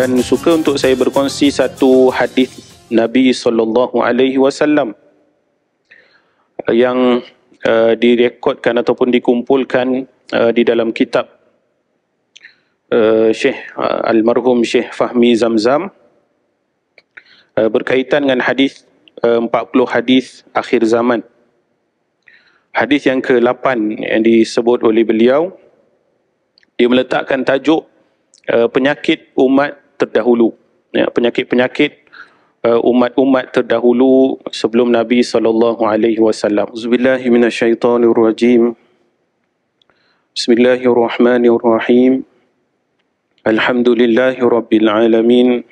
dan suka untuk saya berkongsi satu hadis Nabi sallallahu alaihi wasallam yang uh, direkodkan ataupun dikumpulkan uh, di dalam kitab uh, Syekh uh, almarhum Syekh Fahmi Zamzam uh, berkaitan dengan hadis uh, 40 hadis akhir zaman hadis yang ke-8 yang disebut oleh beliau dia meletakkan tajuk uh, penyakit umat terdahulu ya, penyakit-penyakit uh, umat-umat terdahulu sebelum Nabi sallallahu alaihi wasallam. Uzubillahi Bismillahirrahmanirrahim. Alhamdulillahirabbil alamin.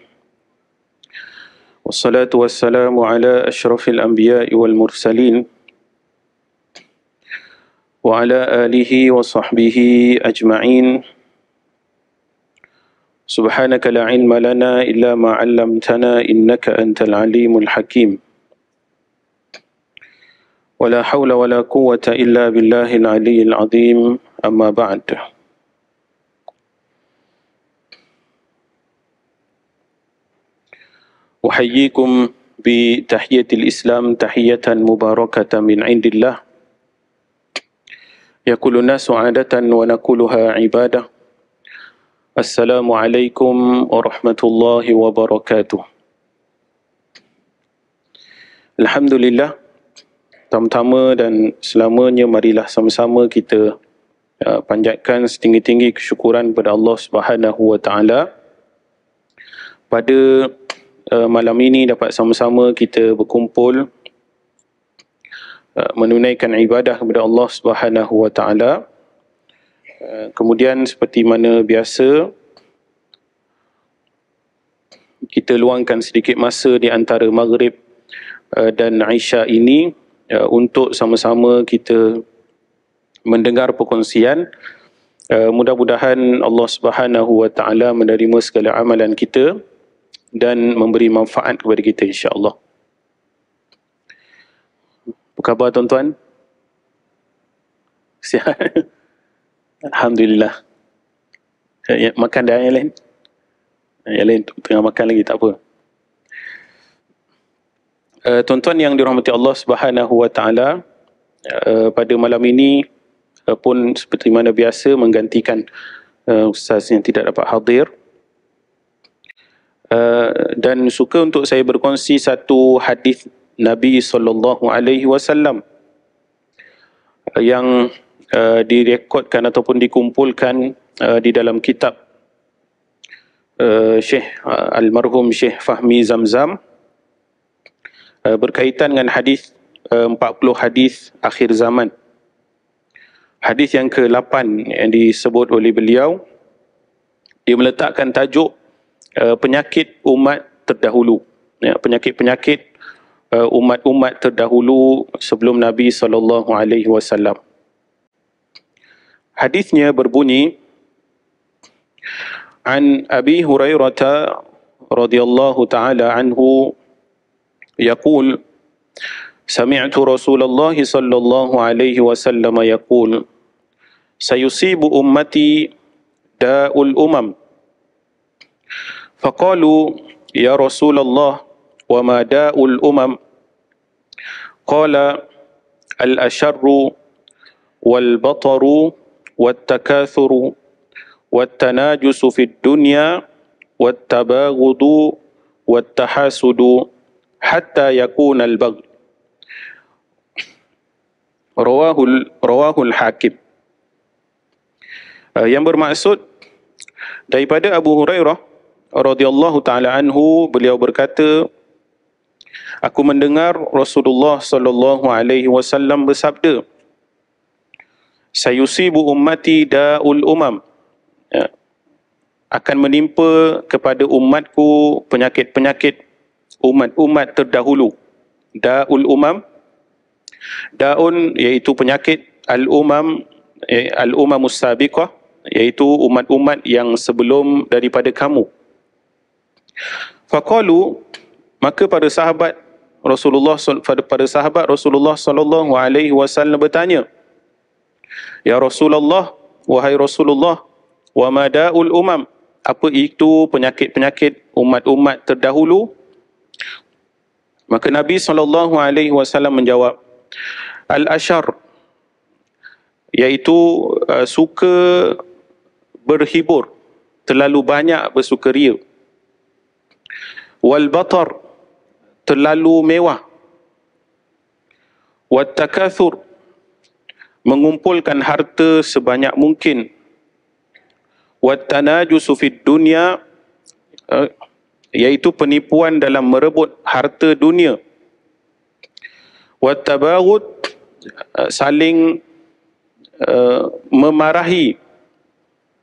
Wassalatu wassalamu ala asyrafil anbiya'i wal mursalin wa ala alihi wa sahbihi ajma'in. سبحانك لا علم لنا إلا ما علمتنا إنك أنت العليم الحكيم ولا حول ولا قوة إلا بالله العلي العظيم أما بعد أحييكم بتحية الإسلام تحية مباركة من عند الله يقول الناس عادة ونقولها عباده Assalamualaikum warahmatullahi wabarakatuh. Alhamdulillah. Pertama-tama dan selamanya marilah sama-sama kita uh, panjatkan setinggi-tinggi kesyukuran kepada Allah Subhanahu wa taala. Pada ya, malam ini dapat sama-sama kita berkumpul ya, menunaikan ibadah kepada Allah Subhanahu wa taala. Kemudian seperti mana biasa kita luangkan sedikit masa di antara Maghrib uh, dan Aisyah ini uh, untuk sama-sama kita mendengar perkongsian. Uh, mudah-mudahan Allah Subhanahu Wa Taala menerima segala amalan kita dan memberi manfaat kepada kita insya-Allah. Apa khabar tuan-tuan? Sihat? Alhamdulillah. Ya, ya, makan dah yang lain? Yang lain tengah makan lagi tak apa. Uh, tuan-tuan yang dirahmati Allah Subhanahu Wa Taala eh, pada malam ini uh, pun seperti mana biasa menggantikan uh, ustaz yang tidak dapat hadir. Uh, dan suka untuk saya berkongsi satu hadis Nabi sallallahu alaihi wasallam yang uh, direkodkan ataupun dikumpulkan uh, di dalam kitab Eh, Syekh eh, almarhum Syekh Fahmi Zamzam eh, berkaitan dengan hadis 40 hadis akhir zaman. Hadis yang ke-8 yang disebut oleh beliau dia meletakkan tajuk penyakit umat terdahulu. Ya, penyakit-penyakit umat-umat terdahulu sebelum Nabi sallallahu alaihi wasallam. Hadisnya berbunyi عن أبي هريرة رضي الله تعالى عنه يقول سمعت رسول الله صلى الله عليه وسلم يقول سيصيب أمتي داء الأمم فقالوا يا رسول الله وما داء الأمم قال الأشر والبطر والتكاثر والتناجس في الدنيا والتباغض والتحاسد حتى يكون البغي رواه رواه الحاكم yang bermaksud daripada Abu Hurairah radhiyallahu taala anhu beliau berkata aku mendengar Rasulullah sallallahu alaihi wasallam bersabda sayusibu ummati daul umam ya, akan menimpa kepada umatku penyakit-penyakit umat-umat terdahulu. Da'ul umam. Da'un iaitu penyakit al-umam eh, al-umam musabiqah iaitu umat-umat yang sebelum daripada kamu. Faqalu maka pada sahabat Rasulullah pada sahabat Rasulullah sallallahu alaihi wasallam bertanya Ya Rasulullah wahai Rasulullah wa madaul umam apa itu penyakit-penyakit umat-umat terdahulu maka nabi sallallahu alaihi wasallam menjawab al ashar iaitu uh, suka berhibur terlalu banyak bersukaria wal batar terlalu mewah wat takathur mengumpulkan harta sebanyak mungkin والتناجس في الدنيا yaitu penipuan dalam merebut harta dunia watabaghut eh, saling eh, memarahi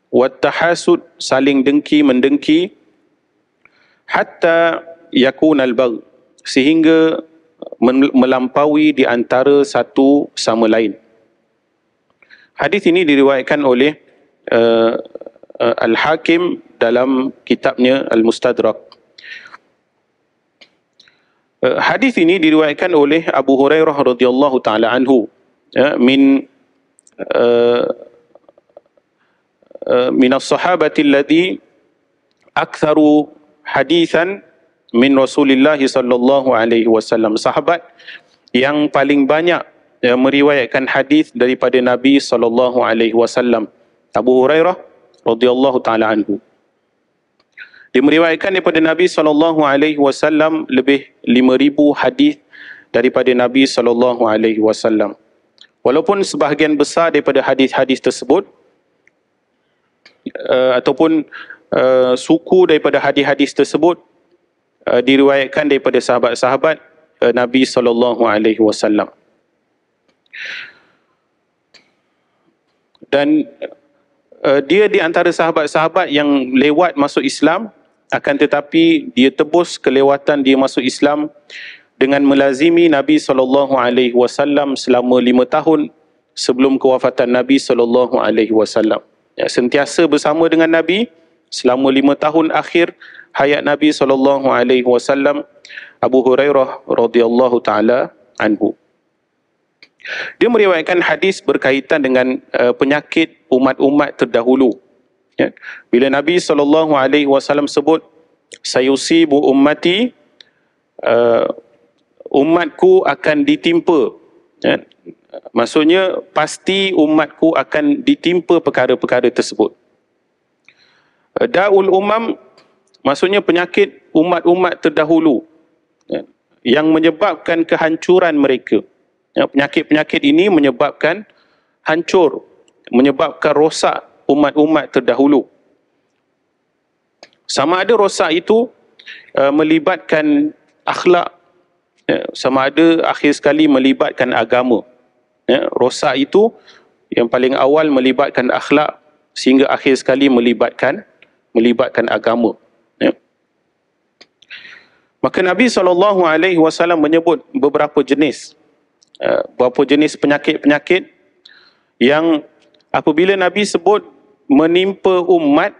watahasud saling dengki mendengki hatta yakun albag sehingga melampaui di antara satu sama lain hadis ini diriwayatkan oleh eh, Uh, Al-Hakim dalam kitabnya Al-Mustadrak. Uh, hadis ini diriwayatkan oleh Abu Hurairah radhiyallahu taala anhu ya min min as-sahabati alladhi aktsaru hadisan min Rasulillah sallallahu alaihi wasallam sahabat yang paling banyak yang meriwayatkan hadis daripada Nabi sallallahu alaihi wasallam Abu Hurairah radhiyallahu taala anhu. Dimeriwayatkan daripada Nabi sallallahu alaihi wasallam lebih 5000 hadis daripada Nabi sallallahu alaihi wasallam. Walaupun sebahagian besar daripada hadis-hadis tersebut uh, ataupun uh, suku daripada hadis-hadis tersebut uh, diriwayatkan daripada sahabat-sahabat Nabi sallallahu alaihi wasallam. Dan uh, dia di antara sahabat-sahabat yang lewat masuk Islam akan tetapi dia tebus kelewatan dia masuk Islam dengan melazimi Nabi sallallahu alaihi wasallam selama lima tahun sebelum kewafatan Nabi sallallahu alaihi wasallam. Ya, sentiasa bersama dengan Nabi selama lima tahun akhir hayat Nabi sallallahu alaihi wasallam Abu Hurairah radhiyallahu taala anhu. Dia meriwayatkan hadis berkaitan dengan uh, penyakit umat-umat terdahulu. Ya. Bila Nabi saw alaihi wasallam sebut sayusibu ummati uh, umatku akan ditimpa. Ya. Maksudnya pasti umatku akan ditimpa perkara-perkara tersebut. Uh, Daul umam maksudnya penyakit umat-umat terdahulu ya. yang menyebabkan kehancuran mereka. Ya, penyakit-penyakit ini menyebabkan hancur, menyebabkan rosak umat-umat terdahulu. Sama ada rosak itu uh, melibatkan akhlak, ya, sama ada akhir sekali melibatkan agama. Ya, rosak itu yang paling awal melibatkan akhlak sehingga akhir sekali melibatkan melibatkan agama. Ya. Maka Nabi SAW menyebut beberapa jenis. Eh, berapa jenis penyakit-penyakit yang apabila Nabi sebut menimpa umat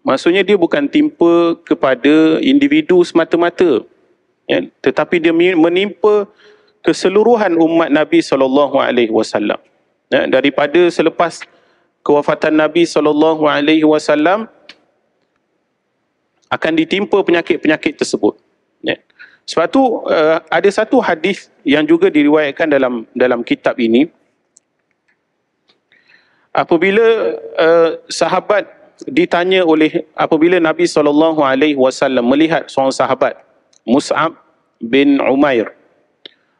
maksudnya dia bukan timpa kepada individu semata-mata ya, tetapi dia menimpa keseluruhan umat Nabi saw. ya daripada selepas kewafatan Nabi saw, akan ditimpa penyakit-penyakit tersebut ya. Sebab tu uh, ada satu hadis yang juga diriwayatkan dalam dalam kitab ini. Apabila uh, sahabat ditanya oleh apabila Nabi sallallahu alaihi wasallam melihat seorang sahabat Mus'ab bin Umair.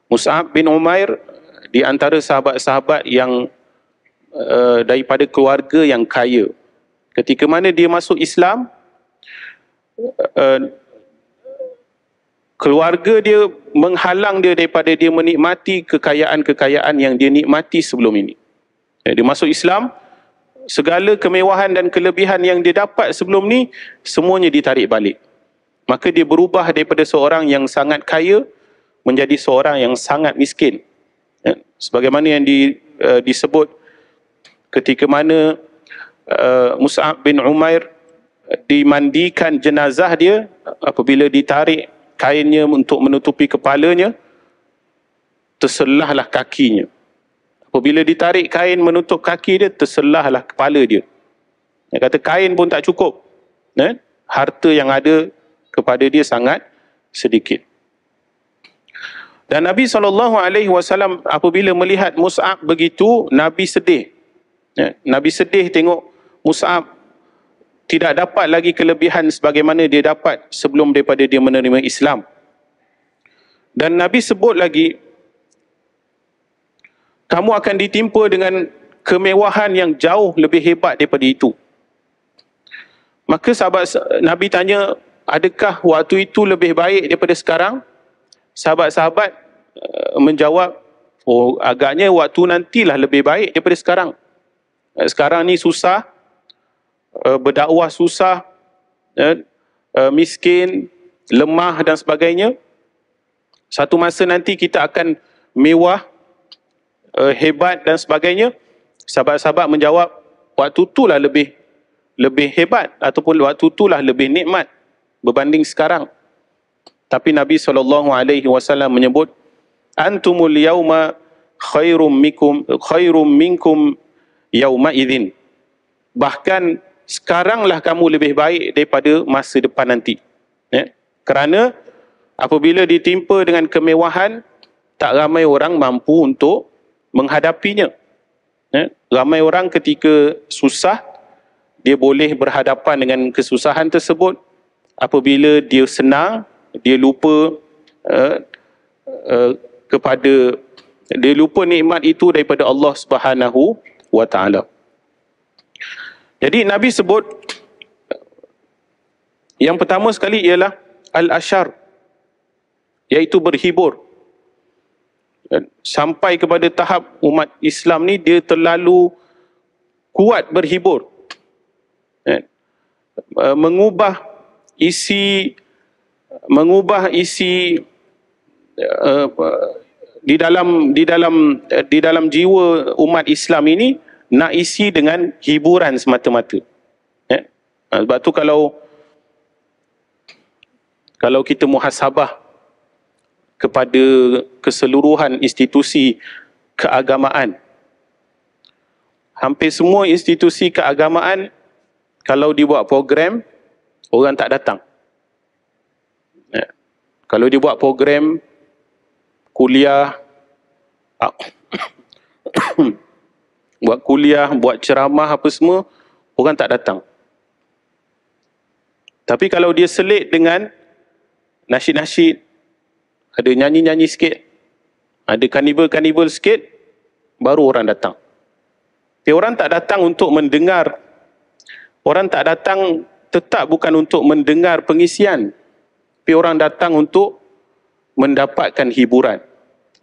Mus'ab bin Umair di antara sahabat-sahabat yang uh, daripada keluarga yang kaya. Ketika mana dia masuk Islam keluarga dia menghalang dia daripada dia menikmati kekayaan-kekayaan yang dia nikmati sebelum ini. Dia masuk Islam, segala kemewahan dan kelebihan yang dia dapat sebelum ni semuanya ditarik balik. Maka dia berubah daripada seorang yang sangat kaya menjadi seorang yang sangat miskin. Ya, sebagaimana yang di, uh, disebut ketika mana uh, Mus'ab bin Umair dimandikan jenazah dia apabila ditarik kainnya untuk menutupi kepalanya, terselahlah kakinya. Apabila ditarik kain menutup kaki dia, terselahlah kepala dia. Dia kata kain pun tak cukup. Eh? Harta yang ada kepada dia sangat sedikit. Dan Nabi SAW apabila melihat Mus'ab begitu, Nabi sedih. Eh? Nabi sedih tengok Mus'ab tidak dapat lagi kelebihan sebagaimana dia dapat sebelum daripada dia menerima Islam. Dan Nabi sebut lagi, kamu akan ditimpa dengan kemewahan yang jauh lebih hebat daripada itu. Maka sahabat Nabi tanya, adakah waktu itu lebih baik daripada sekarang? Sahabat-sahabat eh, menjawab, oh agaknya waktu nantilah lebih baik daripada sekarang. Eh, sekarang ni susah, Eh, berdakwah susah, eh, eh, miskin, lemah dan sebagainya. Satu masa nanti kita akan mewah, hebat dan sebagainya. Sahabat-sahabat menjawab, waktu tu lah lebih lebih hebat ataupun waktu tu lah lebih nikmat berbanding sekarang. Tapi Nabi saw menyebut antumul yauma khairum minkum khairum minkum yauma idzin. Bahkan sekaranglah kamu lebih baik daripada masa depan nanti. Ya? Kerana apabila ditimpa dengan kemewahan, tak ramai orang mampu untuk menghadapinya. Ya? Ramai orang ketika susah, dia boleh berhadapan dengan kesusahan tersebut. Apabila dia senang, dia lupa uh, uh, kepada dia lupa nikmat itu daripada Allah Subhanahu wa taala. Jadi Nabi sebut yang pertama sekali ialah al-ashar iaitu berhibur. Sampai kepada tahap umat Islam ni dia terlalu kuat berhibur. Eh, eh, mengubah isi mengubah isi eh, di dalam di dalam di dalam jiwa umat Islam ini nak isi dengan hiburan semata-mata. Eh? Sebab tu kalau kalau kita muhasabah kepada keseluruhan institusi keagamaan hampir semua institusi keagamaan kalau dibuat program orang tak datang. Eh? Kalau dibuat program kuliah buat kuliah, buat ceramah apa semua, orang tak datang. Tapi kalau dia selit dengan nasyid-nasyid, ada nyanyi-nyanyi sikit, ada kanibal-kanibal sikit, baru orang datang. Tapi orang tak datang untuk mendengar, orang tak datang tetap bukan untuk mendengar pengisian, tapi orang datang untuk mendapatkan hiburan.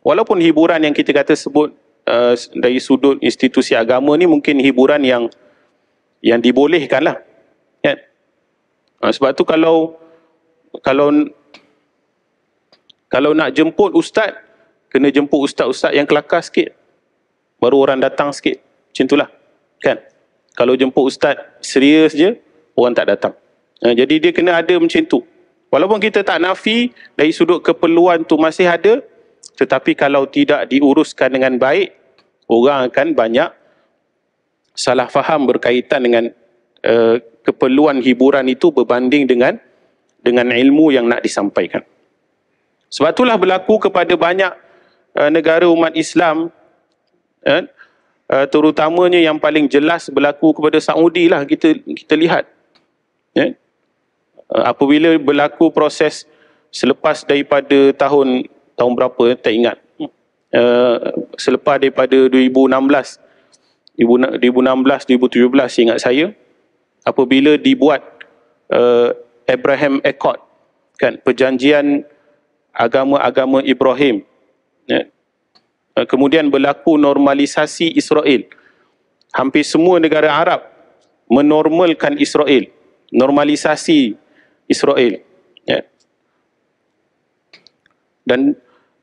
Walaupun hiburan yang kita kata sebut Eh, dari sudut institusi agama ni mungkin hiburan yang yang dibolehkan lah. Kan? Ha, sebab tu kalau kalau kalau nak jemput ustaz, kena jemput ustaz-ustaz yang kelakar sikit. Baru orang datang sikit. Macam itulah. Kan? Kalau jemput ustaz serius je, orang tak datang. Ha, jadi dia kena ada macam tu. Walaupun kita tak nafi, dari sudut keperluan tu masih ada, tetapi kalau tidak diuruskan dengan baik orang akan banyak salah faham berkaitan dengan uh, keperluan hiburan itu berbanding dengan dengan ilmu yang nak disampaikan sebab itulah berlaku kepada banyak uh, negara umat Islam uh, terutamanya yang paling jelas berlaku kepada Saudi lah kita kita lihat ya apabila berlaku proses selepas daripada tahun tahun berapa tak ingat uh, selepas daripada 2016 2016 2017 ingat saya apabila dibuat uh, Abraham Accord kan perjanjian agama-agama Ibrahim uh, kemudian berlaku normalisasi Israel hampir semua negara Arab menormalkan Israel normalisasi Israel dan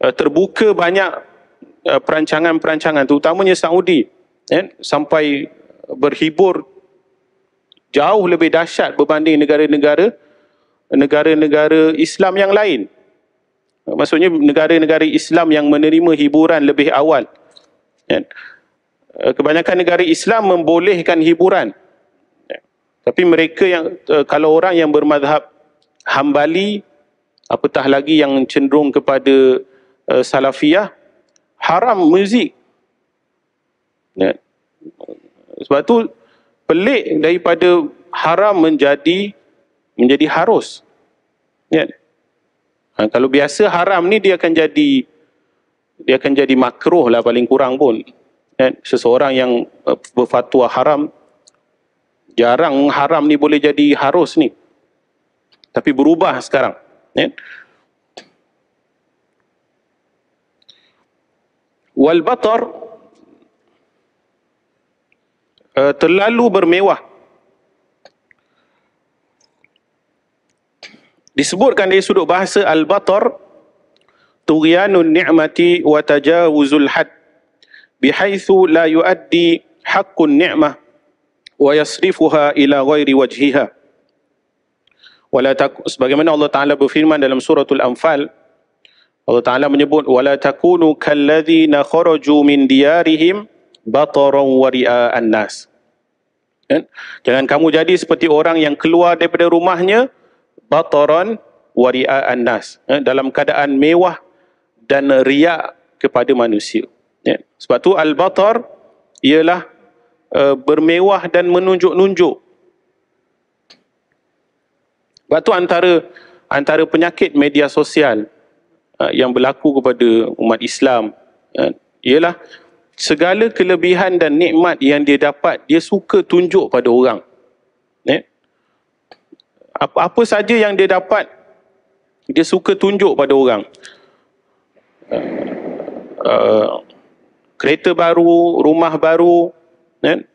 uh, terbuka banyak eh, perancangan-perancangan uh, terutamanya Saudi eh, sampai berhibur jauh lebih dahsyat berbanding negara-negara negara-negara Islam yang lain eh, maksudnya negara-negara Islam yang menerima hiburan lebih awal ya, eh. kebanyakan negara Islam membolehkan hiburan ya, tapi mereka yang kalau orang yang bermadhab Hambali apatah lagi yang cenderung kepada uh, salafiyah haram muzik ya. sebab tu pelik daripada haram menjadi menjadi harus ya. ha, kalau biasa haram ni dia akan jadi dia akan jadi makruh lah paling kurang pun ya. seseorang yang uh, berfatwa haram jarang haram ni boleh jadi harus ni tapi berubah sekarang ya. wal batar terlalu bermewah disebutkan dari sudut bahasa al batar turyanun ni'mati wa tajawuzul had bihaitsu la yuaddi haqqun ni'mah wa yasrifuha ila ghairi wajhiha wala sebagaimana Allah Taala berfirman dalam surah Al-Anfal Allah Taala menyebut wala takunu kalladzina kharaju min diarihim bataran wa ria'an nas eh? jangan kamu jadi seperti orang yang keluar daripada rumahnya bataran wa ria'an nas eh? dalam keadaan mewah dan ria kepada manusia eh? sebab tu al-batar ialah uh, bermewah dan menunjuk-nunjuk sebab tu antara antara penyakit media sosial uh, yang berlaku kepada umat Islam uh, ialah segala kelebihan dan nikmat yang dia dapat dia suka tunjuk pada orang. Eh? Apa, apa saja yang dia dapat dia suka tunjuk pada orang. Uh, uh kereta baru, rumah baru, eh?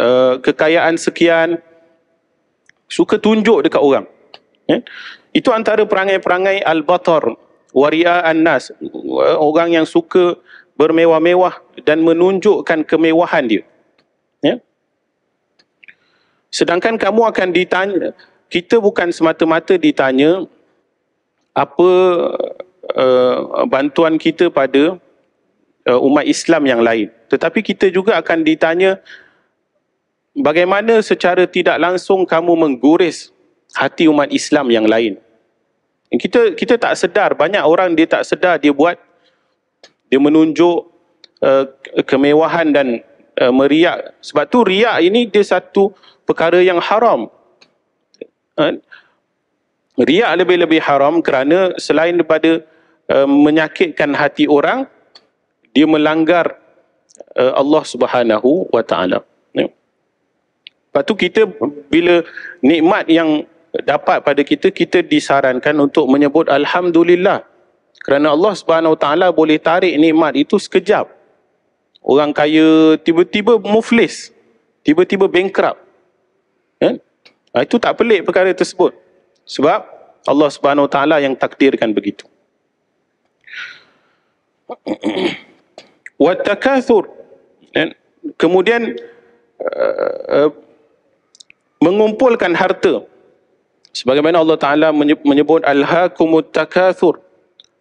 uh, kekayaan sekian suka tunjuk dekat orang. Eh? Itu antara perangai-perangai al-batar, waria an orang yang suka bermewah-mewah dan menunjukkan kemewahan dia. Ya. Sedangkan kamu akan ditanya, kita bukan semata-mata ditanya apa uh, bantuan kita pada uh, umat Islam yang lain, tetapi kita juga akan ditanya bagaimana secara tidak langsung kamu mengguris hati umat Islam yang lain. Kita kita tak sedar banyak orang dia tak sedar dia buat dia menunjuk uh, kemewahan dan uh, meriak. Sebab tu riak ini dia satu perkara yang haram. Uh, riak lebih-lebih haram kerana selain daripada uh, menyakitkan hati orang dia melanggar uh, Allah Subhanahu wa taala. Ya. Lepas tu kita bila nikmat yang dapat pada kita kita disarankan untuk menyebut alhamdulillah kerana Allah Subhanahu taala boleh tarik nikmat itu sekejap orang kaya tiba-tiba muflis tiba-tiba bankrupt eh? itu tak pelik perkara tersebut sebab Allah Subhanahu taala yang takdirkan begitu wa takathur eh? kemudian uh, uh, mengumpulkan harta Sebagaimana Allah Ta'ala menyebut Alhaakumut takathur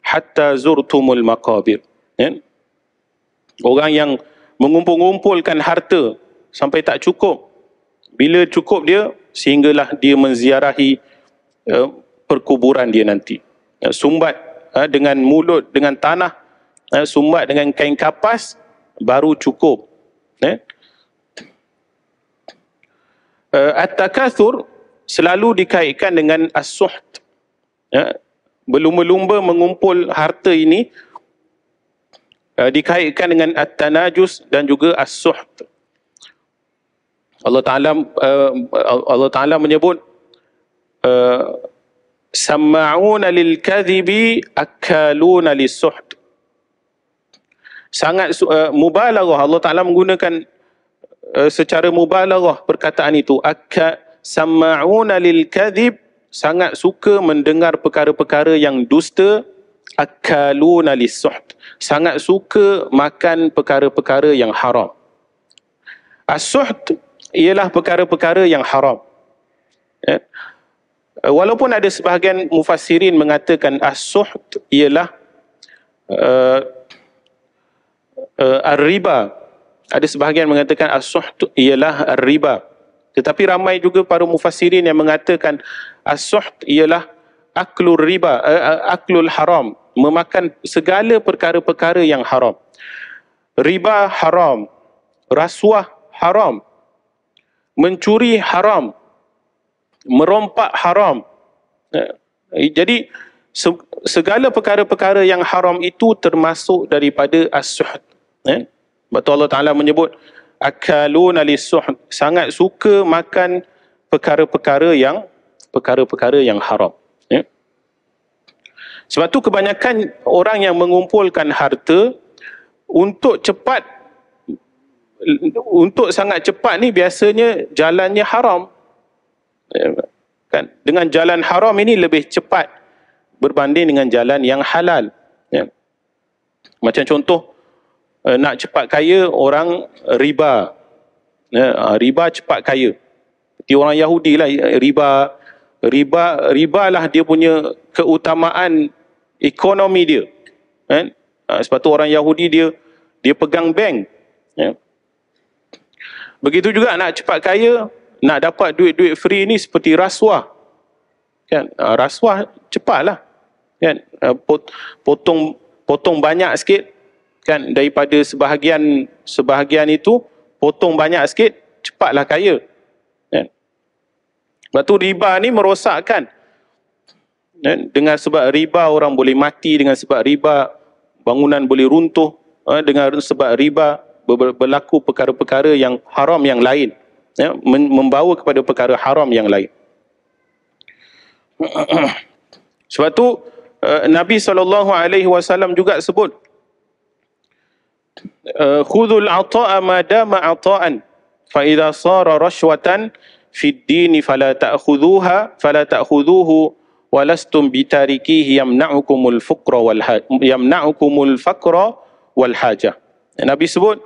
hatta zurtumul maqabir. Ya? Orang yang mengumpul-ngumpulkan harta sampai tak cukup. Bila cukup dia, sehinggalah dia menziarahi ya, perkuburan dia nanti. Ya, sumbat ya, dengan mulut, dengan tanah. Ya, sumbat dengan kain kapas, baru cukup. Ya? Eh, at-takathur, selalu dikaitkan dengan as-suht. Ya, berlumba-lumba mengumpul harta ini uh, dikaitkan dengan at-tanajus dan juga as-suht. Allah Taala uh, Allah Taala menyebut uh, sama'un lil kadhibi akalun lisuht sangat uh, mubalaghah Allah Taala menggunakan uh, secara mubalaghah perkataan itu sama'una lil kadhib sangat suka mendengar perkara-perkara yang dusta akaluna lisuht sangat suka makan perkara-perkara yang haram asuht ialah perkara-perkara yang haram ya. eh? walaupun ada sebahagian mufassirin mengatakan asuht ialah uh, eh, uh, eh, riba ada sebahagian mengatakan asuht ialah riba tetapi ramai juga para mufassirin yang mengatakan as-suht ialah aklul riba, uh, aklul haram, memakan segala perkara-perkara yang haram. Riba haram, rasuah haram, mencuri haram, merompak haram. Eh, jadi segala perkara-perkara yang haram itu termasuk daripada as-suht. Eh? Betul Allah Taala menyebut akaluna lisuh sangat suka makan perkara-perkara yang perkara-perkara yang haram ya sebab tu kebanyakan orang yang mengumpulkan harta untuk cepat untuk sangat cepat ni biasanya jalannya haram ya, kan dengan jalan haram ini lebih cepat berbanding dengan jalan yang halal ya macam contoh Eh, nak cepat kaya orang eh, riba. Eh, ah, riba cepat kaya. Di orang Yahudi lah riba. Riba, riba lah dia punya keutamaan ekonomi dia. Ah, sebab tu orang Yahudi dia dia pegang bank. Begitu juga nak cepat kaya, nak dapat duit-duit free ni seperti rasuah. Kan? Ah, rasuah cepatlah. Kan? Potong potong banyak sikit, kan daripada sebahagian sebahagian itu potong banyak sikit cepatlah kaya kan sebab riba ni merosakkan kan dengan sebab riba orang boleh mati dengan sebab riba bangunan boleh runtuh eh, dengan sebab riba berlaku perkara-perkara yang haram yang lain ya membawa kepada perkara haram yang lain sebab tu eh, Nabi saw juga sebut Eh, khudhul ata'a madama ata'an fa idza sara rashwatan fid dini fala ta'khudhuha fala ta'khudhuhu walastum bitarikihi al fuqra wal ha-, yamna'ukumul faqra wal haja nabi sebut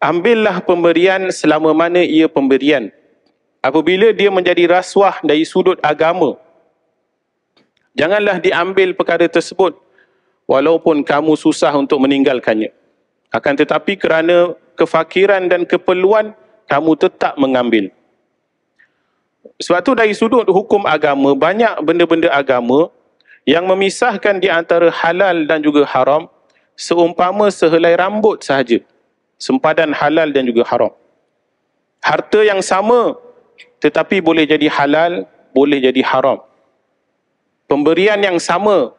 ambillah pemberian selama mana ia pemberian apabila dia menjadi rasuah dari sudut agama janganlah diambil perkara tersebut walaupun kamu susah untuk meninggalkannya akan tetapi kerana kefakiran dan keperluan, kamu tetap mengambil. Sebab tu dari sudut hukum agama, banyak benda-benda agama yang memisahkan di antara halal dan juga haram seumpama sehelai rambut sahaja. Sempadan halal dan juga haram. Harta yang sama tetapi boleh jadi halal, boleh jadi haram. Pemberian yang sama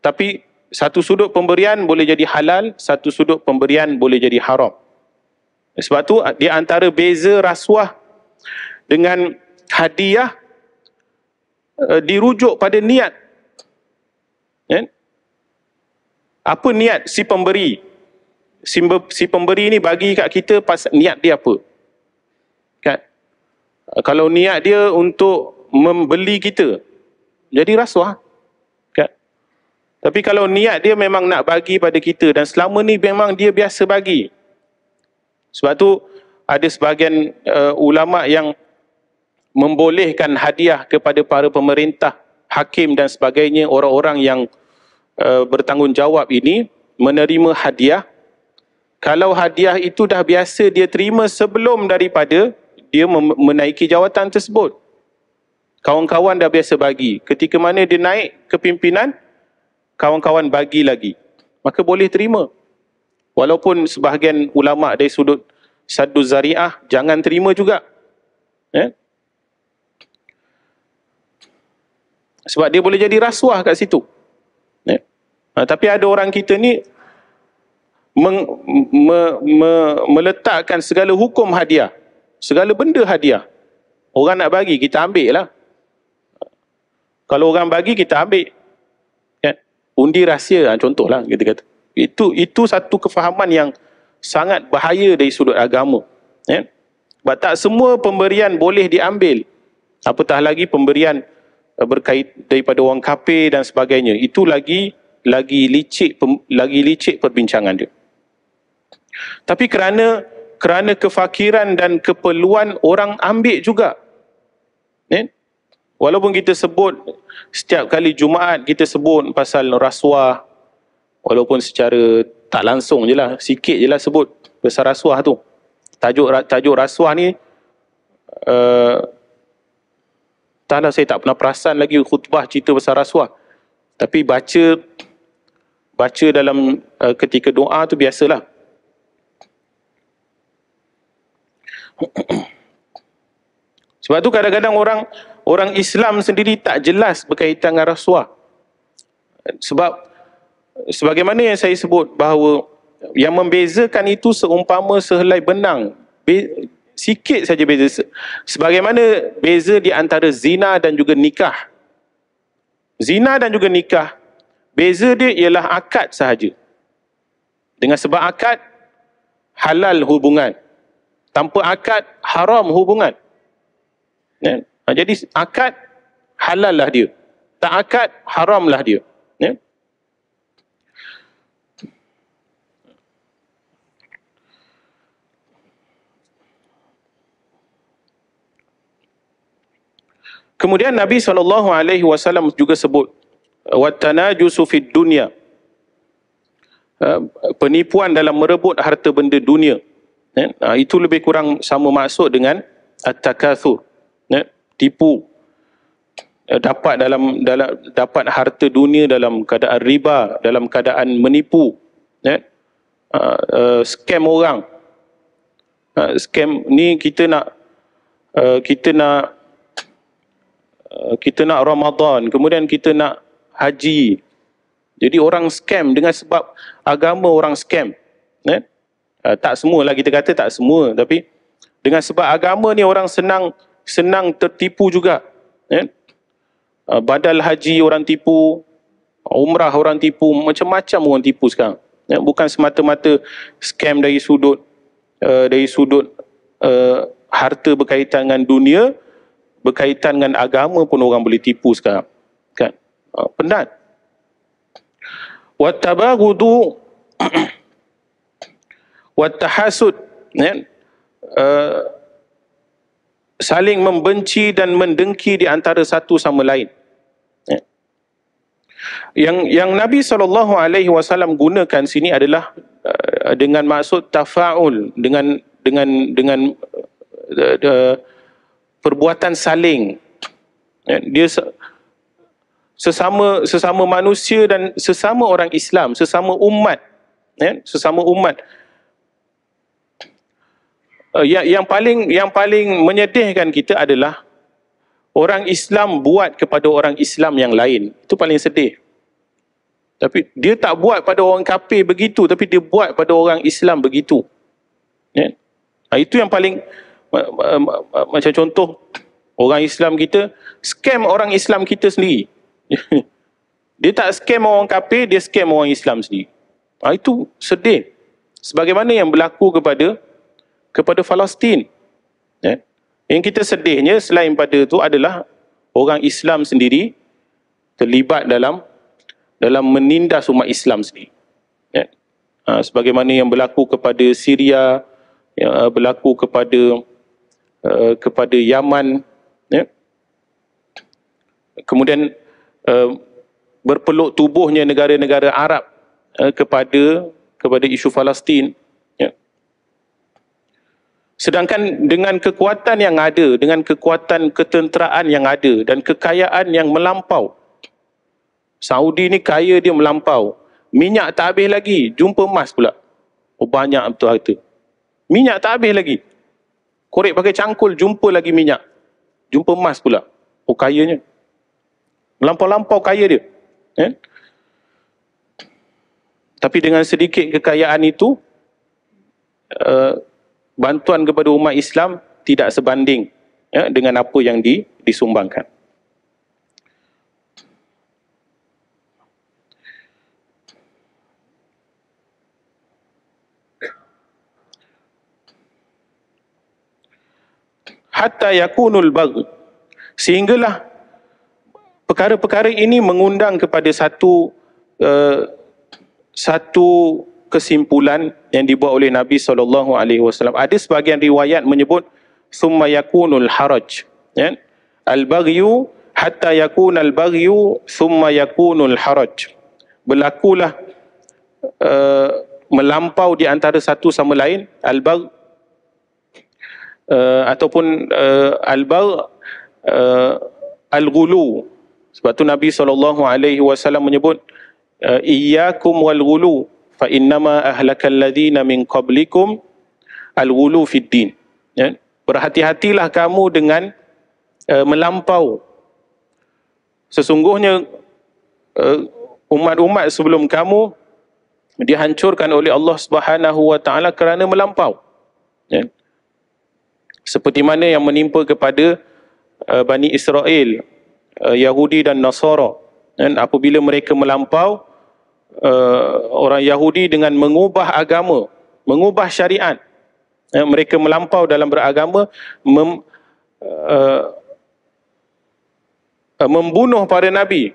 tapi satu sudut pemberian boleh jadi halal, satu sudut pemberian boleh jadi haram. Sebab tu di antara beza rasuah dengan hadiah uh, dirujuk pada niat. Yeah? Apa niat si pemberi? Si, si pemberi ni bagi kat kita pas niat dia apa? Kan? Eh, kalau niat dia untuk membeli kita, jadi rasuah. Tapi kalau niat dia memang nak bagi pada kita dan selama ni memang dia biasa bagi. Sebab tu ada sebahagian uh, ulama yang membolehkan hadiah kepada para pemerintah, hakim dan sebagainya, orang-orang yang uh, bertanggungjawab ini menerima hadiah. Kalau hadiah itu dah biasa dia terima sebelum daripada dia menaiki jawatan tersebut. Kawan-kawan dah biasa bagi. Ketika mana dia naik kepimpinan, pimpinan, kawan-kawan bagi lagi. Maka boleh terima. Walaupun sebahagian ulama' dari sudut saddu zari'ah, jangan terima juga. Eh? Sebab dia boleh jadi rasuah kat situ. Eh? Ha, tapi ada orang kita ni, meng, me, me, meletakkan segala hukum hadiah. Segala benda hadiah. Orang nak bagi, kita ambil lah. Kalau orang bagi, kita ambil undi rahsia ah, contohlah kita kata itu itu satu kefahaman yang sangat bahaya dari sudut agama ya sebab tak semua pemberian boleh diambil apatah lagi pemberian eh, berkait daripada wang kafir dan sebagainya itu lagi lagi licik lagi licik perbincangan dia tapi kerana kerana kefakiran dan keperluan orang ambil juga Walaupun kita sebut setiap kali Jumaat kita sebut pasal rasuah walaupun secara tak langsung je lah, sikit je lah sebut pasal rasuah tu. Tajuk, tajuk rasuah ni uh, tak lah saya tak pernah perasan lagi khutbah cerita pasal rasuah. Tapi baca baca dalam uh, ketika doa tu biasalah. Sebab tu kadang-kadang orang orang Islam sendiri tak jelas berkaitan dengan rasuah. Sebab sebagaimana yang saya sebut bahawa yang membezakan itu seumpama sehelai benang. Be- sikit saja beza. Sebagaimana beza di antara zina dan juga nikah. Zina dan juga nikah, beza dia ialah akad sahaja. Dengan sebab akad, halal hubungan. Tanpa akad, haram hubungan. Yeah. Ha, jadi akad halal lah dia. Tak akad haram lah dia. Ya? Kemudian Nabi saw juga sebut wattanajusu fid dunia ha, penipuan dalam merebut harta benda dunia ya? ha, itu lebih kurang sama maksud dengan at-takatsur tipu eh, dapat dalam dalam dapat harta dunia dalam keadaan riba dalam keadaan menipu ya uh, uh, scam orang uh, scam ni kita nak uh, kita nak kita nak Ramadan, kemudian kita nak haji. Jadi orang scam dengan sebab agama orang scam. Ya. Eh? tak semua lah kita kata tak semua tapi dengan sebab agama ni orang senang senang tertipu juga. Eh? Ah, badal haji orang tipu, umrah orang tipu, macam-macam orang tipu sekarang. Eh? Bukan semata-mata scam dari sudut eh, dari sudut harta berkaitan dengan dunia, berkaitan dengan agama pun orang boleh tipu sekarang. Kan? Ah, Pendat. Wattabagudu wattahasud ya? Uh, saling membenci dan mendengki di antara satu sama lain. Ya. Yang yang Nabi saw gunakan sini adalah uh, dengan maksud tafaul dengan dengan dengan uh, perbuatan saling. Ya, dia sesama sesama manusia dan sesama orang Islam, sesama umat, ya, sesama umat. Uh, uh, eh, yang, yang paling yang paling menyedihkan kita adalah orang Islam buat kepada orang Islam yang lain. Itu paling sedih. Tapi dia tak buat pada orang kafir begitu, tapi dia buat pada orang Islam begitu. Ya. Nah, itu yang paling macam contoh orang Islam kita scam orang Islam kita sendiri. dia tak scam orang kafir, dia scam orang Islam sendiri. Nah, itu sedih. Sebagaimana yang berlaku kepada kepada Palestin. Ya. Yang kita sedihnya selain pada itu adalah orang Islam sendiri terlibat dalam dalam menindas umat Islam sendiri. Ya. Ha, sebagaimana yang berlaku kepada Syria, yang berlaku kepada uh, kepada Yaman. Ya. Kemudian uh, berpeluk tubuhnya negara-negara Arab uh, kepada kepada isu Palestin. Sedangkan dengan kekuatan yang ada, dengan kekuatan ketenteraan yang ada dan kekayaan yang melampau. Saudi ni kaya dia melampau. Minyak tak habis lagi, jumpa emas pula. Oh banyak betul harta. Minyak tak habis lagi. Korek pakai cangkul, jumpa lagi minyak. Jumpa emas pula. Oh kayanya. Melampau-lampau kaya dia. Eh? Tapi dengan sedikit kekayaan itu, uh, bantuan kepada umat Islam tidak sebanding ya, dengan apa yang di, disumbangkan. Hatta yakunul bagh. Sehinggalah perkara-perkara ini mengundang kepada satu uh, satu kesimpulan yang dibuat oleh Nabi sallallahu alaihi wasallam. Ada sebahagian riwayat menyebut summa yakunul haraj, ya. Al-baghyu hatta yakun al-baghyu summa yakunul haraj. Berlakulah uh, melampau di antara satu sama lain al-bagh uh, ataupun uh, al-bagh uh, al-ghulu. Sebab tu Nabi sallallahu alaihi wasallam menyebut uh, iyyakum wal ghulu فَإِنَّمَا أَهْلَكَ الَّذِينَ مِنْ قَبْلِكُمْ الْوُلُو فِي الدِّينِ ya. Berhati-hatilah kamu dengan uh, melampau. Sesungguhnya uh, umat-umat sebelum kamu dihancurkan oleh Allah Subhanahu wa taala kerana melampau. Ya. Seperti mana yang menimpa kepada uh, Bani Israel, uh, Yahudi dan Nasara. Dan ya, apabila mereka melampau, uh, orang Yahudi dengan mengubah agama, mengubah syariat. Ya, mereka melampau dalam beragama, mem, uh, uh, membunuh para nabi.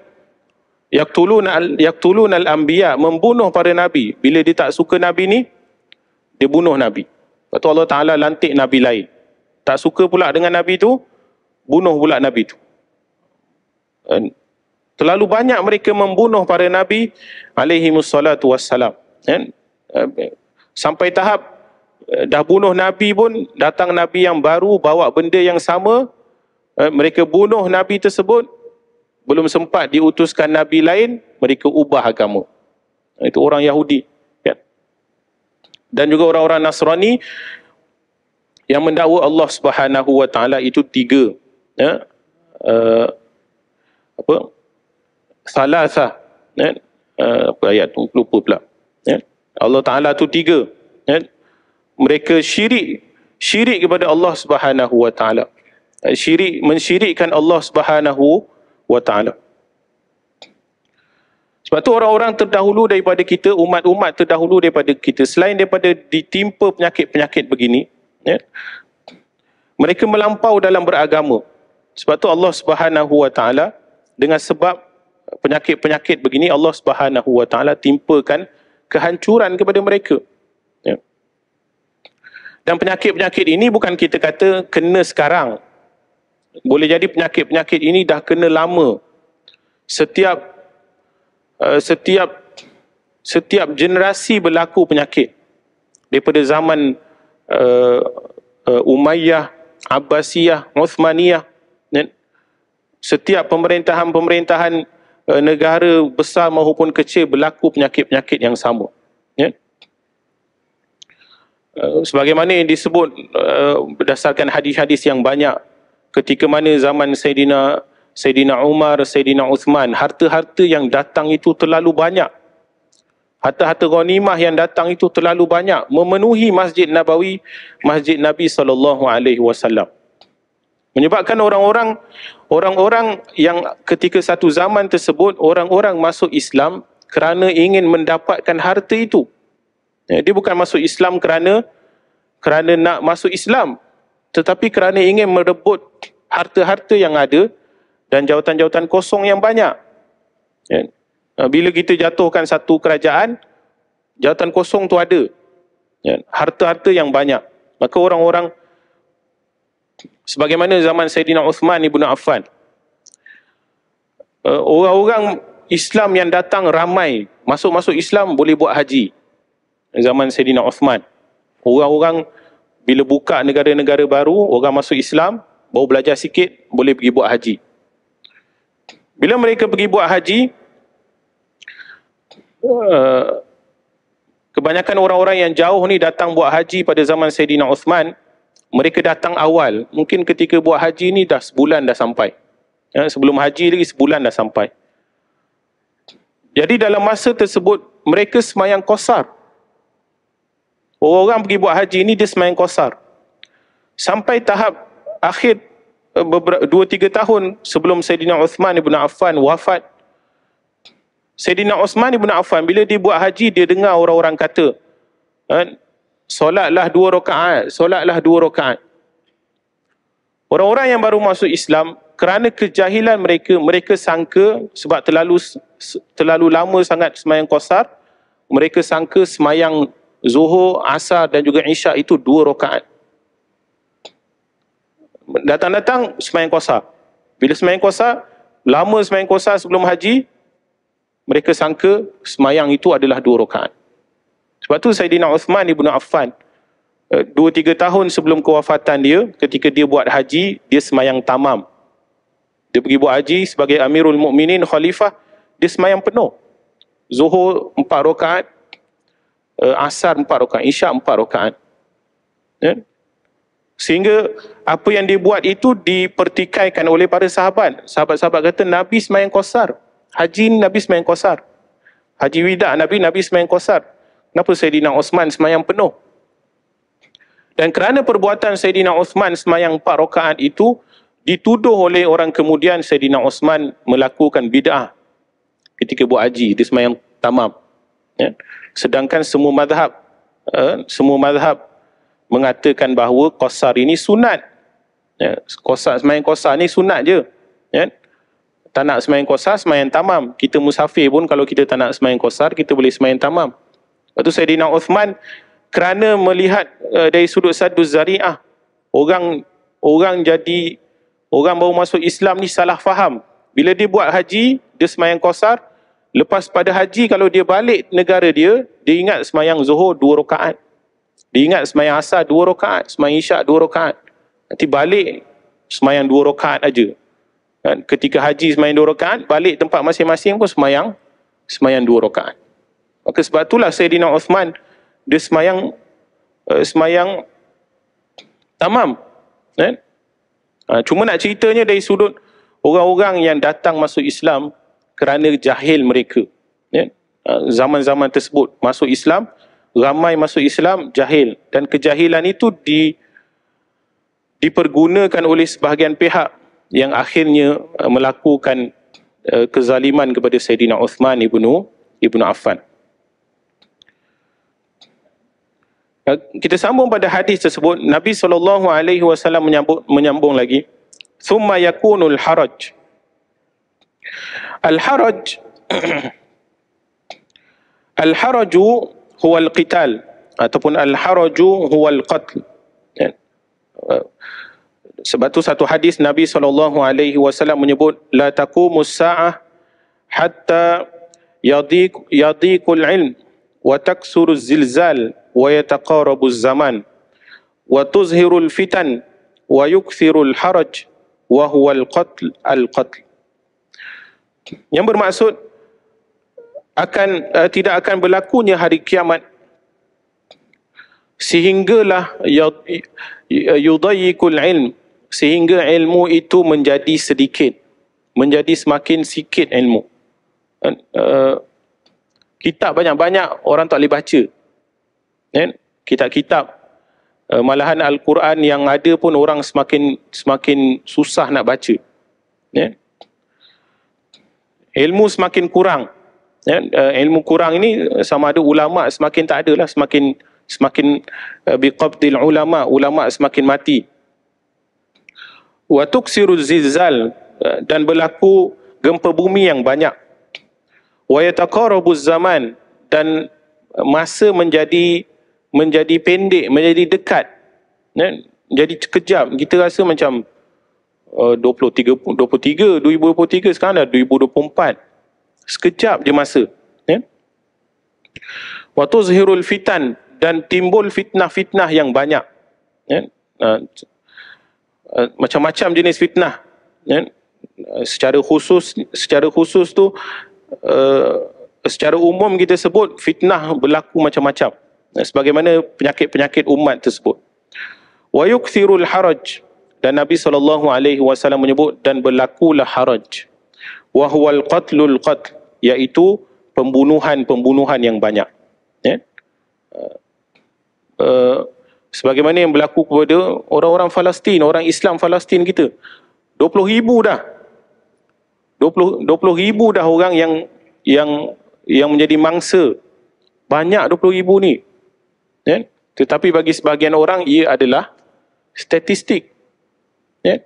Yaktulun al, yaktulun al anbiya membunuh para nabi. Bila dia tak suka nabi ni, dia bunuh nabi. Lepas Allah Taala lantik nabi lain. Tak suka pula dengan nabi tu, bunuh pula nabi tu. And, Terlalu banyak mereka membunuh para Nabi alaihi musallatu wassalam. Kan? Eh, sampai tahap eh, dah bunuh Nabi pun, datang Nabi yang baru bawa benda yang sama. Eh, mereka bunuh Nabi tersebut, belum sempat diutuskan Nabi lain, mereka ubah agama. Itu orang Yahudi. Kan? Dan juga orang-orang Nasrani yang mendakwa Allah Subhanahu itu tiga. apa? Salah ya eh? apa ayat tu lupa pula ya Allah taala tu tiga ya mereka syirik syirik kepada Allah Subhanahu wa taala syirik mensyirikkan Allah Subhanahu wa taala sebab tu orang-orang terdahulu daripada kita umat-umat terdahulu daripada kita selain daripada ditimpa penyakit-penyakit begini ya mereka melampau dalam beragama sebab tu Allah Subhanahu wa taala dengan sebab penyakit-penyakit begini Allah Subhanahu wa taala timpakan kehancuran kepada mereka. Ya. Dan penyakit-penyakit ini bukan kita kata kena sekarang. Boleh jadi penyakit-penyakit ini dah kena lama. Setiap uh, setiap setiap generasi berlaku penyakit. Daripada zaman uh, uh, Umayyah, Abbasiyah, Uthmaniyah, ya. setiap pemerintahan-pemerintahan Eh, negara besar maupun kecil berlaku penyakit-penyakit yang sama. Ya? Eh, sebagaimana yang disebut eh, berdasarkan hadis-hadis yang banyak ketika mana zaman Sayyidina Sayyidina Umar, Sayyidina Uthman, harta-harta yang datang itu terlalu banyak. Harta-harta ghanimah yang datang itu terlalu banyak memenuhi Masjid Nabawi, Masjid Nabi saw menyebabkan orang-orang orang-orang yang ketika satu zaman tersebut orang-orang masuk Islam kerana ingin mendapatkan harta itu. Ya, dia bukan masuk Islam kerana kerana nak masuk Islam tetapi kerana ingin merebut harta-harta yang ada dan jawatan-jawatan kosong yang banyak. Ya, eh, bila kita jatuhkan satu kerajaan, jawatan kosong tu ada. Ya, harta-harta yang banyak. Maka orang-orang sebagaimana zaman Sayyidina Uthman ibnu Affan uh, orang-orang Islam yang datang ramai masuk-masuk Islam boleh buat haji zaman Sayyidina Uthman orang-orang bila buka negara-negara baru orang masuk Islam baru belajar sikit boleh pergi buat haji bila mereka pergi buat haji uh, kebanyakan orang-orang yang jauh ni datang buat haji pada zaman Sayyidina Uthman mereka datang awal. Mungkin ketika buat haji ni dah sebulan dah sampai. Ya, sebelum haji lagi sebulan dah sampai. Jadi dalam masa tersebut, mereka semayang kosar. Orang-orang pergi buat haji ni dia semayang kosar. Sampai tahap akhir 2-3 eh, tahun sebelum Sayyidina Uthman ibn Affan wafat. Sayyidina Uthman ibn Affan bila dia buat haji dia dengar orang-orang kata. Eh, solatlah dua rakaat, solatlah dua rakaat. Orang-orang yang baru masuk Islam, kerana kejahilan mereka, mereka sangka sebab terlalu terlalu lama sangat semayang kosar, mereka sangka semayang zuhur, asar dan juga isyak itu dua rokaat. Datang-datang semayang kosar. Bila semayang kosar, lama semayang kosar sebelum haji, mereka sangka semayang itu adalah dua rokaat. Sebab tu Saidina Uthman Ibn Affan, eh, dua tiga tahun sebelum kewafatan dia, ketika dia buat haji, dia semayang tamam. Dia pergi buat haji sebagai Amirul Mukminin Khalifah, dia semayang penuh. Zuhur empat rakaat, eh, asar empat rakaat, isyak empat rakaat. Ya? Sehingga apa yang dia buat itu dipertikaikan oleh para sahabat. Sahabat-sahabat kata Nabi semayang kosar. Haji Nabi semayang kosar. Haji Wida Nabi Nabi semayang kosar. Kenapa Sayyidina Osman semayang penuh? Dan kerana perbuatan Sayyidina Osman semayang empat rakaat itu, dituduh oleh orang kemudian Sayyidina Osman melakukan bid'ah ketika buat haji, dia semayang tamam. Ya. Sedangkan semua madhab, uh, semua madhab mengatakan bahawa kosar ini sunat. Ya. Kosar, semayang kosar ni sunat je. Ya. Tak nak semayang kosar, semayang tamam. Kita musafir pun kalau kita tak nak semayang kosar, kita boleh semayang tamam. Lepas tu Sayyidina Uthman kerana melihat uh, dari sudut sadu zari'ah orang orang jadi orang baru masuk Islam ni salah faham. Bila dia buat haji, dia semayang kosar. Lepas pada haji, kalau dia balik negara dia, dia ingat semayang zuhur dua rakaat. Dia ingat semayang asar dua rakaat, semayang isyak dua rakaat. Nanti balik, semayang dua rakaat aja. Kan? Ketika haji semayang dua rakaat, balik tempat masing-masing pun semayang, semayang dua rakaat. Maka sebab itulah Sayyidina Uthman, dia semayang, uh, semayang tamam. Eh? Ha, cuma nak ceritanya dari sudut orang-orang yang datang masuk Islam kerana jahil mereka. Kan? Ha, zaman-zaman eh? tersebut masuk Islam, ramai masuk Islam jahil. Dan kejahilan itu di dipergunakan oleh sebahagian pihak yang akhirnya uh, melakukan uh, kezaliman kepada Sayyidina Uthman ibnu ibnu Affan. kita sambung pada hadis tersebut Nabi sallallahu alaihi wasallam menyambung lagi summa yakunul haraj al haraj al haraju huwa al qital ataupun al haraju huwa al qatl ya. sebab tu satu hadis Nabi sallallahu alaihi wasallam menyebut la taqumu sa'ah hatta yadhiq yadhiqul ilm wa taksuru zilzal wa yataqarabu zaman wa tuzhiru al-fitan wa yukthiru al-haraj wa huwa al-qatl al-qatl yang bermaksud akan uh, tidak akan berlakunya hari kiamat sehinggalah eh, yudayyikul ilm sehingga ilmu itu menjadi sedikit menjadi semakin sikit ilmu uh, kitab banyak-banyak orang tak boleh baca eh, kitab-kitab uh, malahan al-Quran yang ada pun orang semakin semakin susah nak baca eh, ilmu semakin kurang eh, eh ilmu kurang ini sama ada ulama semakin tak ada lah semakin semakin uh, biqabdil ulama ulama semakin mati wa tuksiru zizal dan berlaku gempa bumi yang banyak wa yataqarabu zaman dan masa menjadi menjadi pendek, menjadi dekat. Ya? Jadi kejam. Kita rasa macam uh, 23, 23, 2023 sekarang dah 2024. Sekejap je masa. Ya? Waktu zahirul fitan dan timbul fitnah-fitnah yang banyak. Ya? Uh, uh, macam-macam jenis fitnah. Ya? Uh, secara khusus secara khusus tu uh, secara umum kita sebut fitnah berlaku macam-macam. Eh, sebagaimana penyakit-penyakit umat tersebut. Wa yukthirul haraj dan Nabi sallallahu alaihi wasallam menyebut dan berlakulah haraj. Wa huwal qatlul qatl iaitu pembunuhan-pembunuhan yang banyak. Ya. Uh, sebagaimana yang berlaku kepada orang-orang Palestin, orang Islam Palestin kita. 20,000 dah. 20 20,000 dah orang yang yang yang menjadi mangsa banyak 20,000 ni Ya? Tetapi bagi sebahagian orang ia adalah statistik. Ya?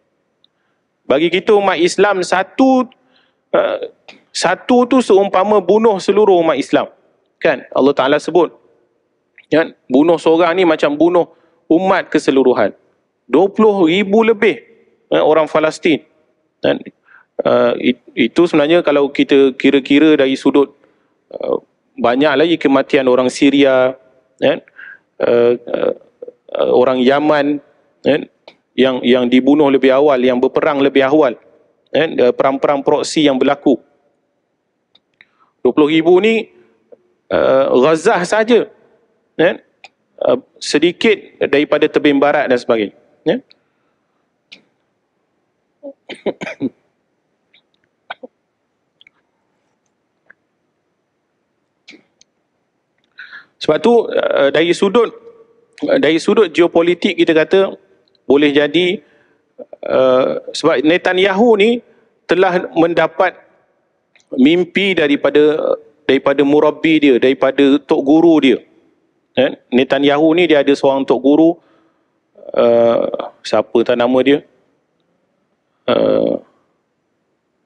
Bagi kita umat Islam satu uh, satu tu seumpama bunuh seluruh umat Islam. Kan? Allah Taala sebut. Ya? Bunuh seorang ni macam bunuh umat keseluruhan. 20 ribu lebih ya, orang Palestin. Dan ya. uh, eh, itu sebenarnya kalau kita kira-kira dari sudut uh, banyak lagi kematian orang Syria, ya, uh, orang Yaman kan, yang yang dibunuh lebih awal yang berperang lebih awal kan perang-perang proksi yang berlaku 20000 ni uh, Ghazah saja kan uh, sedikit daripada tebing barat dan sebagainya kan Sebab tu eh, dari sudut eh, dari sudut geopolitik kita kata boleh jadi eh, sebab Netanyahu ni telah mendapat mimpi daripada daripada murabbi dia, daripada tok guru dia. Netanyahu ni dia ada seorang tok guru siapa tak nama dia?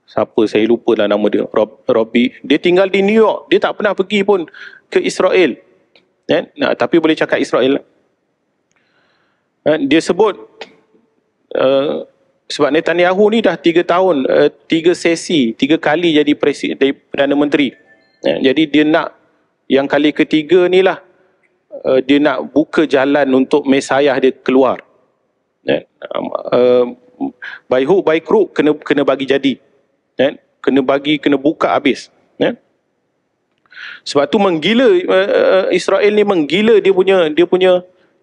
siapa saya lupa lah nama dia Rob, Robbie. dia tinggal di New York dia tak pernah pergi pun ke Israel Eh, nah, tapi boleh cakap Israel. Eh, dia sebut uh, sebab Netanyahu ni dah tiga tahun, uh, eh, 3 sesi, tiga kali jadi presiden, jadi Perdana Menteri. Eh, jadi dia nak yang kali ketiga ni lah uh, dia nak buka jalan untuk Mesiah dia keluar. Eh, um, uh, by hook, by crook, kena, kena bagi jadi. Eh, kena bagi, kena buka habis. Eh, sebab tu menggila uh, Israel ni menggila dia punya dia punya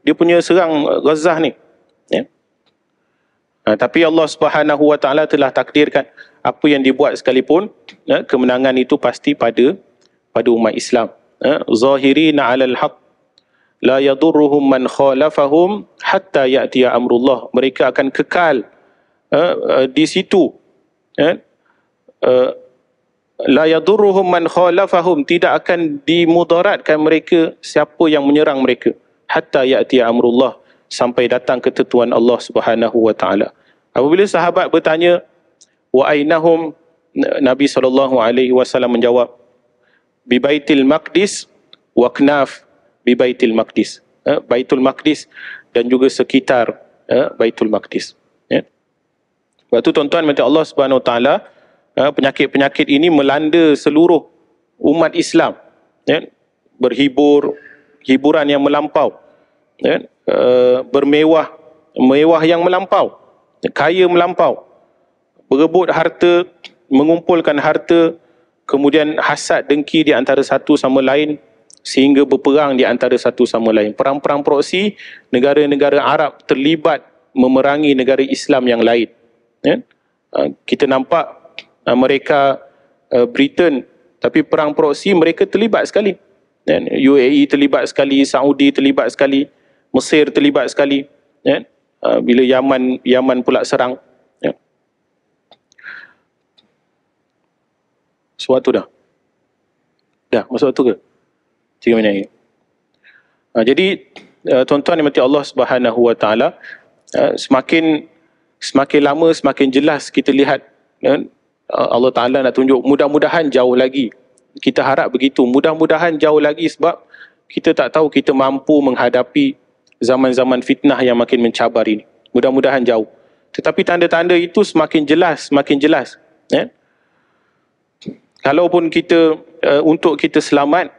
dia punya serang Gaza ni. Ya. Uh, tapi Allah Subhanahu Wa Taala telah takdirkan apa yang dibuat sekalipun ya, kemenangan itu pasti pada pada umat Islam. Ya. Zahirina 'alal haqq la yadurruhum man khalafahum hatta ya'ti amrullah. Mereka akan kekal uh, di situ. Ya la yadurruhum man khalafahum tidak akan dimudaratkan mereka siapa yang menyerang mereka hatta ya'ti amrullah sampai datang ketetuan Allah Subhanahu wa taala. Apabila sahabat bertanya wa ainahum Nabi sallallahu alaihi wasallam menjawab bi baitil maqdis wa knaf bi baitil maqdis. Eh, baitul Maqdis dan juga sekitar eh, Baitul Maqdis. Ya. Eh. Waktu tuan-tuan minta Allah Subhanahu wa taala Ha, penyakit-penyakit ini melanda seluruh umat Islam ya berhibur hiburan yang melampau ya ha, bermewah mewah yang melampau kaya melampau berebut harta mengumpulkan harta kemudian hasad dengki di antara satu sama lain sehingga berperang di antara satu sama lain perang-perang proksi negara-negara Arab terlibat memerangi negara Islam yang lain ya ha, kita nampak Amerika, ah, ah, Britain tapi perang proksi mereka terlibat sekali. UAE terlibat sekali, Saudi terlibat sekali, Mesir terlibat sekali. Ah, bila Yaman Yaman pula serang. Ya. Suatu dah. Dah, masuk waktu ke? Tiga minit lagi. Uh, jadi, uh, tuan-tuan yang mati Allah subhanahu wa ta'ala, semakin semakin lama, semakin jelas kita lihat Uh, Allah Ta'ala nak tunjuk mudah-mudahan jauh lagi. Kita harap begitu. Mudah-mudahan jauh lagi sebab kita tak tahu kita mampu menghadapi zaman-zaman fitnah yang makin mencabar ini. Mudah-mudahan jauh. Tetapi tanda-tanda itu semakin jelas, semakin jelas. Ya? pun kita, uh, untuk kita selamat,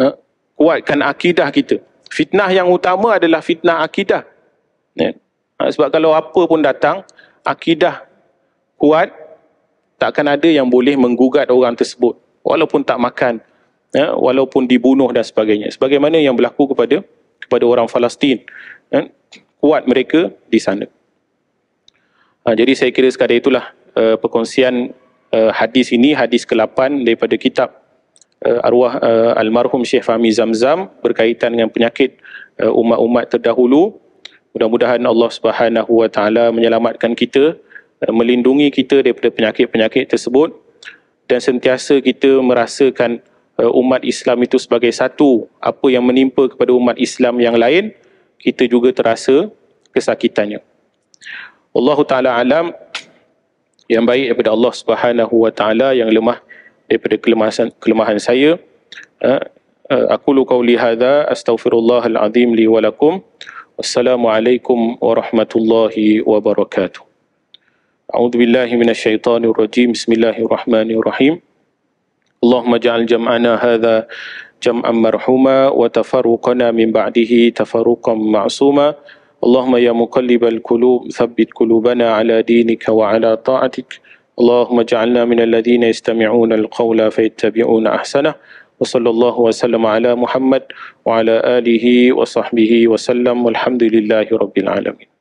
uh, kuatkan akidah kita. Fitnah yang utama adalah fitnah akidah. Ya? Ha, sebab kalau apa pun datang, akidah kuat, tak akan ada yang boleh menggugat orang tersebut walaupun tak makan ya walaupun dibunuh dan sebagainya sebagaimana yang berlaku kepada kepada orang Palestin ya, kuat mereka di sana ha, jadi saya kira sekadar itulah uh, perkongsian uh, hadis ini hadis ke-8 daripada kitab uh, arwah uh, almarhum Syekh Fahmi Zamzam berkaitan dengan penyakit uh, umat-umat terdahulu mudah-mudahan Allah Subhanahu menyelamatkan kita Eh, melindungi kita daripada penyakit-penyakit tersebut dan sentiasa kita merasakan eh, umat Islam itu sebagai satu apa yang menimpa kepada umat Islam yang lain kita juga terasa kesakitannya Allah taala alam yang baik daripada Allah Subhanahu wa taala yang lemah daripada kelemahan kelemahan saya eh, aku lu qauli hadza astaghfirullahal azim li wa lakum assalamu alaikum warahmatullahi wabarakatuh أعوذ بالله من الشيطان الرجيم بسم الله الرحمن الرحيم اللهم اجعل جمعنا هذا جمعا مرحوما وتفرقنا من بعده تفرقا معصوما اللهم يا مقلب القلوب ثبت قلوبنا على دينك وعلى طاعتك اللهم اجعلنا من الذين يستمعون القول فيتبعون أحسنه وصلى الله وسلم على محمد وعلى آله وصحبه وسلم والحمد لله رب العالمين